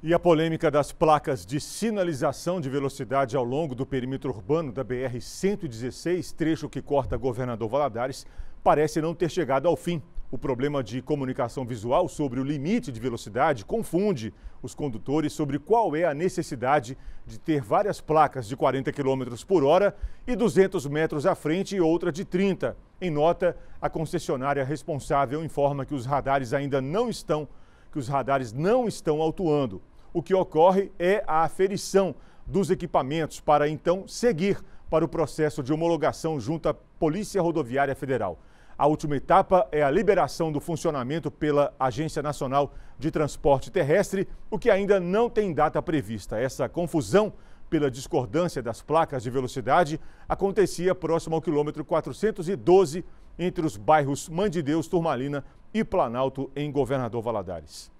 E a polêmica das placas de sinalização de velocidade ao longo do perímetro urbano da BR-116, trecho que corta Governador Valadares, parece não ter chegado ao fim. O problema de comunicação visual sobre o limite de velocidade confunde os condutores sobre qual é a necessidade de ter várias placas de 40 km por hora e 200 metros à frente e outra de 30. Em nota, a concessionária responsável informa que os radares ainda não estão que os radares não estão autuando o que ocorre é a aferição dos equipamentos para então seguir para o processo de homologação junto à Polícia Rodoviária Federal. A última etapa é a liberação do funcionamento pela Agência Nacional de Transporte Terrestre, o que ainda não tem data prevista. Essa confusão pela discordância das placas de velocidade acontecia próximo ao quilômetro 412 entre os bairros Mãe de Deus, Turmalina e Planalto, em Governador Valadares.